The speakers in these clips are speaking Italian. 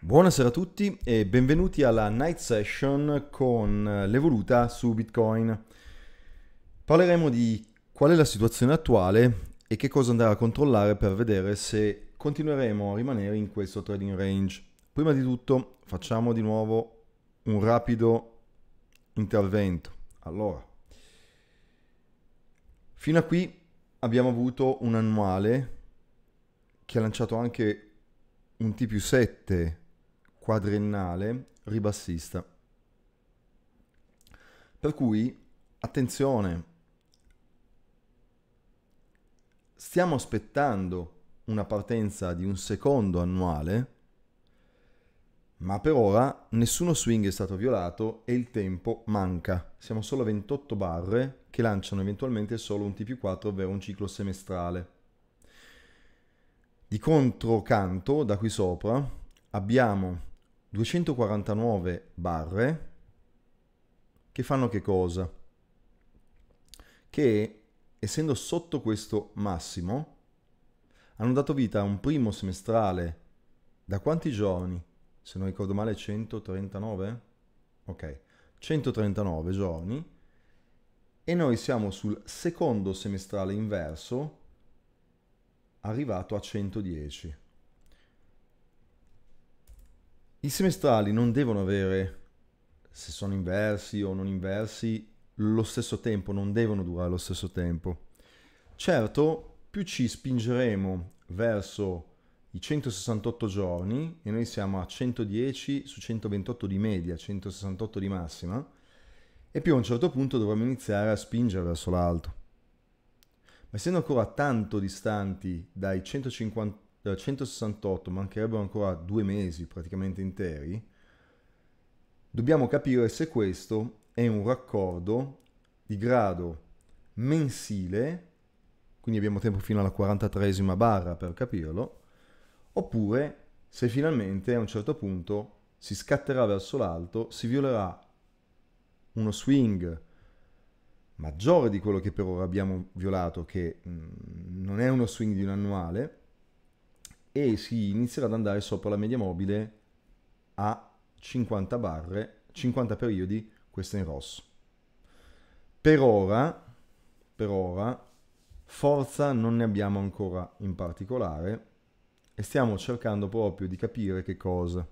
Buonasera a tutti e benvenuti alla Night Session con eh, l'evoluta su Bitcoin. Parleremo di qual è la situazione attuale e che cosa andare a controllare per vedere se continueremo a rimanere in questo trading range. Prima di tutto facciamo di nuovo un rapido intervento. Allora, fino a qui abbiamo avuto un annuale che ha lanciato anche un T più 7 quadriennale ribassista. Per cui, attenzione, stiamo aspettando una partenza di un secondo annuale, ma per ora nessuno swing è stato violato e il tempo manca. Siamo solo a 28 barre che lanciano eventualmente solo un TP4, ovvero un ciclo semestrale. Di controcanto, da qui sopra, abbiamo 249 barre che fanno che cosa? Che essendo sotto questo massimo hanno dato vita a un primo semestrale da quanti giorni? Se non ricordo male 139? Ok, 139 giorni e noi siamo sul secondo semestrale inverso arrivato a 110. I semestrali non devono avere, se sono inversi o non inversi, lo stesso tempo, non devono durare lo stesso tempo. Certo, più ci spingeremo verso i 168 giorni, e noi siamo a 110 su 128 di media, 168 di massima, e più a un certo punto dovremo iniziare a spingere verso l'alto. Ma essendo ancora tanto distanti dai 150 della eh, 168 mancherebbero ancora due mesi praticamente interi, dobbiamo capire se questo è un raccordo di grado mensile, quindi abbiamo tempo fino alla 43esima barra per capirlo, oppure se finalmente a un certo punto si scatterà verso l'alto, si violerà uno swing maggiore di quello che per ora abbiamo violato, che mm, non è uno swing di un annuale, e si inizierà ad andare sopra la media mobile a 50 barre, 50 periodi, questa in rosso. Per ora, per ora, forza non ne abbiamo ancora in particolare e stiamo cercando proprio di capire che cosa.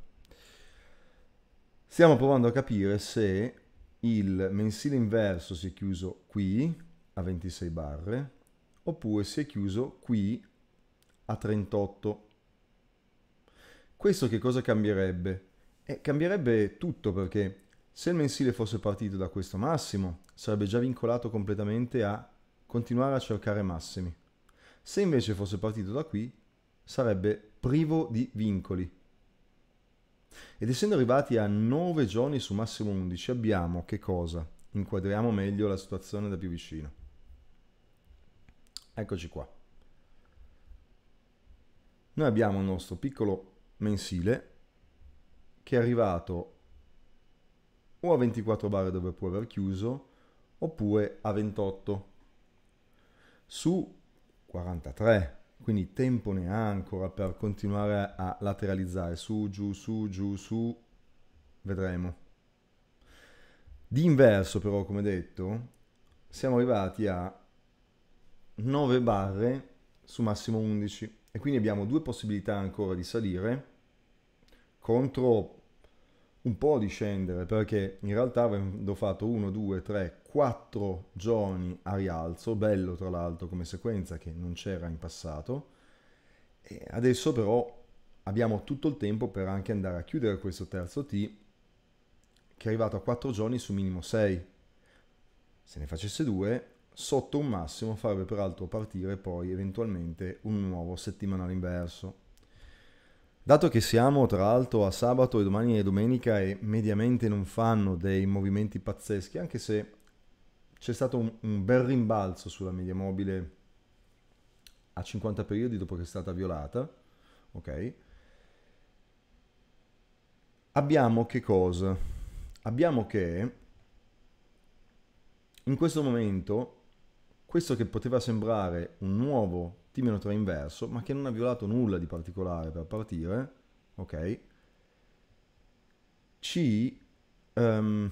Stiamo provando a capire se il mensile inverso si è chiuso qui a 26 barre oppure si è chiuso qui a 38 barre questo che cosa cambierebbe? Eh, cambierebbe tutto perché se il mensile fosse partito da questo massimo, sarebbe già vincolato completamente a continuare a cercare massimi. Se invece fosse partito da qui, sarebbe privo di vincoli. Ed essendo arrivati a 9 giorni su massimo 11, abbiamo che cosa? Inquadriamo meglio la situazione da più vicino. Eccoci qua. Noi abbiamo il nostro piccolo mensile che è arrivato o a 24 bar dove può aver chiuso oppure a 28 su 43 quindi tempo ne ha ancora per continuare a lateralizzare su giù su giù su vedremo di inverso però come detto siamo arrivati a 9 barre su massimo 11 e quindi abbiamo due possibilità ancora di salire contro un po' di scendere perché in realtà avendo fatto 1, 2, 3, 4 giorni a rialzo, bello tra l'altro come sequenza che non c'era in passato, e adesso però abbiamo tutto il tempo per anche andare a chiudere questo terzo T che è arrivato a 4 giorni su minimo 6. Se ne facesse 2 sotto un massimo farebbe peraltro partire poi eventualmente un nuovo settimanale inverso. Dato che siamo tra l'altro a sabato e domani e domenica e mediamente non fanno dei movimenti pazzeschi, anche se c'è stato un, un bel rimbalzo sulla media mobile a 50 periodi dopo che è stata violata, ok? Abbiamo che cosa? Abbiamo che in questo momento questo che poteva sembrare un nuovo T-3 inverso, ma che non ha violato nulla di particolare per partire, ok? Ci, um,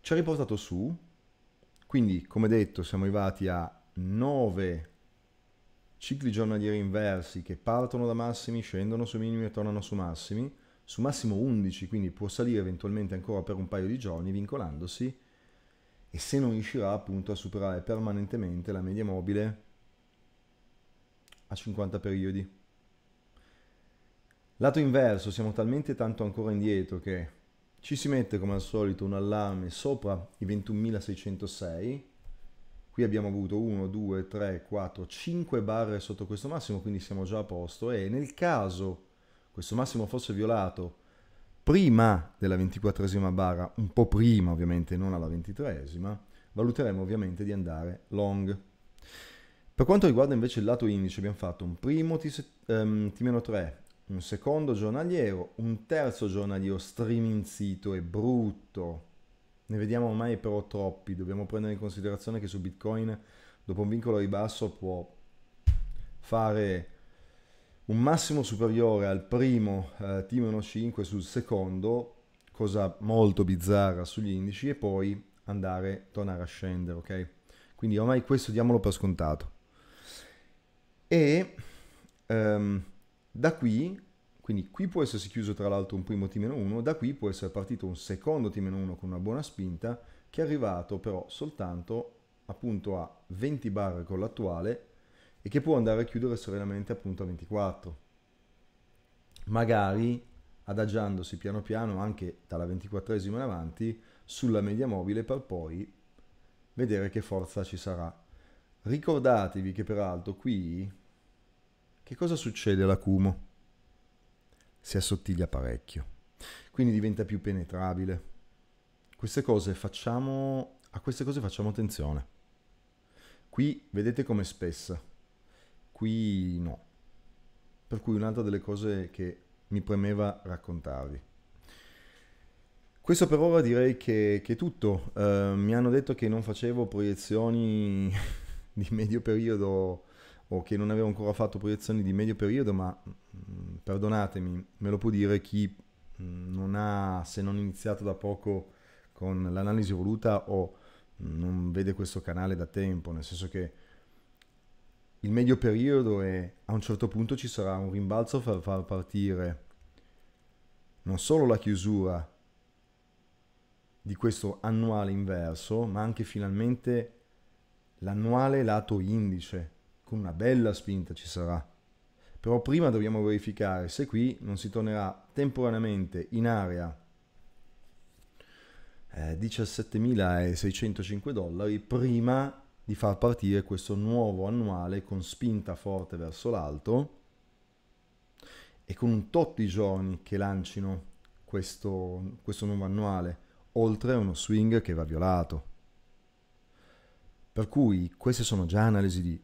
ci ha riportato su, quindi come detto siamo arrivati a 9 cicli giornalieri inversi che partono da massimi, scendono su minimi e tornano su massimi, su massimo 11, quindi può salire eventualmente ancora per un paio di giorni vincolandosi e se non riuscirà appunto a superare permanentemente la media mobile a 50 periodi. Lato inverso, siamo talmente tanto ancora indietro che ci si mette come al solito un allarme sopra i 21.606. Qui abbiamo avuto 1, 2, 3, 4, 5 barre sotto questo massimo, quindi siamo già a posto e nel caso questo massimo fosse violato prima della ventiquattresima barra, un po' prima ovviamente, non alla ventitresima, valuteremo ovviamente di andare long. Per quanto riguarda invece il lato indice abbiamo fatto un primo T-3, ehm, un secondo giornaliero, un terzo giornaliero striminzito e brutto. Ne vediamo ormai però troppi, dobbiamo prendere in considerazione che su Bitcoin dopo un vincolo ribasso può fare un massimo superiore al primo eh, Team 1.5 sul secondo, cosa molto bizzarra sugli indici, e poi andare, tornare a scendere, ok? Quindi ormai questo diamolo per scontato. E um, da qui, quindi qui può essersi chiuso tra l'altro un primo T-1, da qui può essere partito un secondo T-1 con una buona spinta, che è arrivato però soltanto appunto a 20 bar con l'attuale e che può andare a chiudere serenamente appunto a 24. Magari adagiandosi piano piano anche dalla 24esima in avanti sulla media mobile per poi vedere che forza ci sarà. Ricordatevi che peraltro qui che cosa succede all'acumo? Si assottiglia parecchio, quindi diventa più penetrabile. Queste cose facciamo, a queste cose facciamo attenzione. Qui vedete come spessa qui no. Per cui un'altra delle cose che mi premeva raccontarvi. Questo per ora direi che, che è tutto. Uh, mi hanno detto che non facevo proiezioni di medio periodo o che non avevo ancora fatto proiezioni di medio periodo, ma mh, mm, perdonatemi, me lo può dire chi mh, mm, non ha, se non iniziato da poco con l'analisi voluta o mh, non vede questo canale da tempo, nel senso che il medio periodo e a un certo punto ci sarà un rimbalzo per far partire non solo la chiusura di questo annuale inverso, ma anche finalmente l'annuale lato indice, con una bella spinta ci sarà. Però prima dobbiamo verificare se qui non si tornerà temporaneamente in area eh, 17.605 dollari prima di far partire questo nuovo annuale con spinta forte verso l'alto e con un tot di giorni che lancino questo, questo nuovo annuale, oltre a uno swing che va violato. Per cui queste sono già analisi di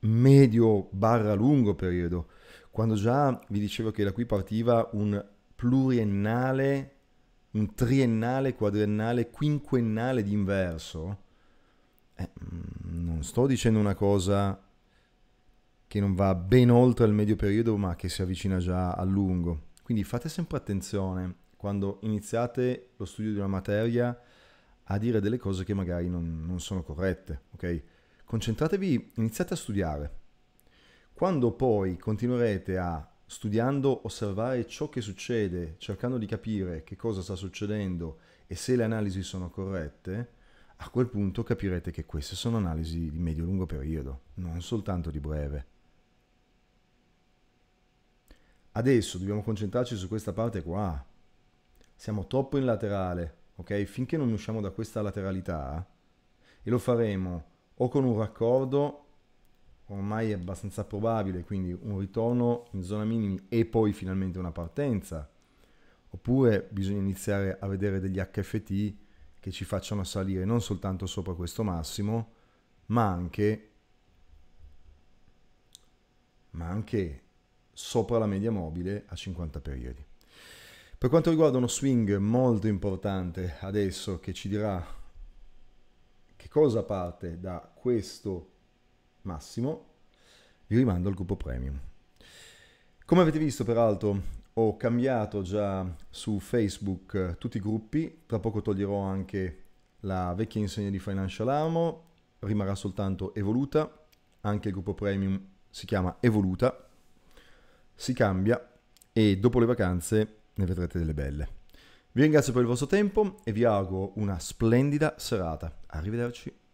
medio barra lungo periodo, quando già vi dicevo che da qui partiva un pluriennale, un triennale, quadriennale, quinquennale d'inverso, eh, mm, non sto dicendo una cosa che non va ben oltre il medio periodo, ma che si avvicina già a lungo. Quindi fate sempre attenzione quando iniziate lo studio di una materia a dire delle cose che magari non, non sono corrette, ok? Concentratevi, iniziate a studiare. Quando poi continuerete a, studiando, osservare ciò che succede, cercando di capire che cosa sta succedendo e se le analisi sono corrette, a quel punto capirete che queste sono analisi di medio-lungo periodo, non soltanto di breve. Adesso dobbiamo concentrarci su questa parte qua. Siamo troppo in laterale, ok? Finché non usciamo da questa lateralità, e lo faremo o con un raccordo ormai è abbastanza probabile, quindi un ritorno in zona minimi e poi finalmente una partenza. Oppure bisogna iniziare a vedere degli HFT che ci facciano salire non soltanto sopra questo massimo, ma anche, ma anche sopra la media mobile a 50 periodi. Per quanto riguarda uno swing molto importante adesso che ci dirà che cosa parte da questo massimo, vi rimando al gruppo premium. Come avete visto peraltro ho cambiato già su Facebook eh, tutti i gruppi, tra poco toglierò anche la vecchia insegna di Financial Armo, rimarrà soltanto Evoluta, anche il gruppo premium si chiama Evoluta, si cambia e dopo le vacanze ne vedrete delle belle. Vi ringrazio per il vostro tempo e vi auguro una splendida serata. Arrivederci.